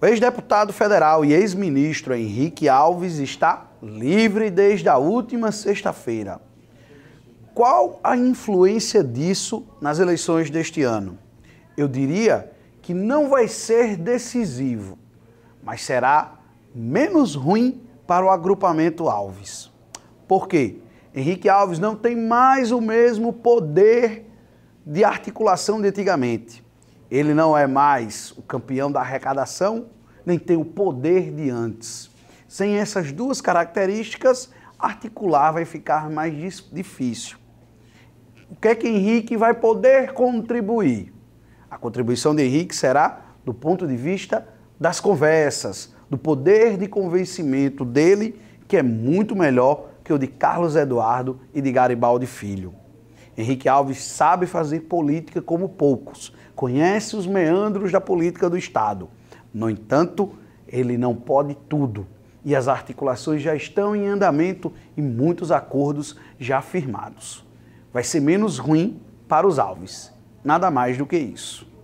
O ex-deputado federal e ex-ministro Henrique Alves está livre desde a última sexta-feira. Qual a influência disso nas eleições deste ano? Eu diria que não vai ser decisivo, mas será menos ruim para o agrupamento Alves. Por quê? Henrique Alves não tem mais o mesmo poder de articulação de antigamente. Ele não é mais o campeão da arrecadação, nem tem o poder de antes. Sem essas duas características, articular vai ficar mais difícil. O que é que Henrique vai poder contribuir? A contribuição de Henrique será do ponto de vista das conversas, do poder de convencimento dele, que é muito melhor que o de Carlos Eduardo e de Garibaldi Filho. Henrique Alves sabe fazer política como poucos, conhece os meandros da política do Estado. No entanto, ele não pode tudo e as articulações já estão em andamento e muitos acordos já firmados. Vai ser menos ruim para os Alves, nada mais do que isso.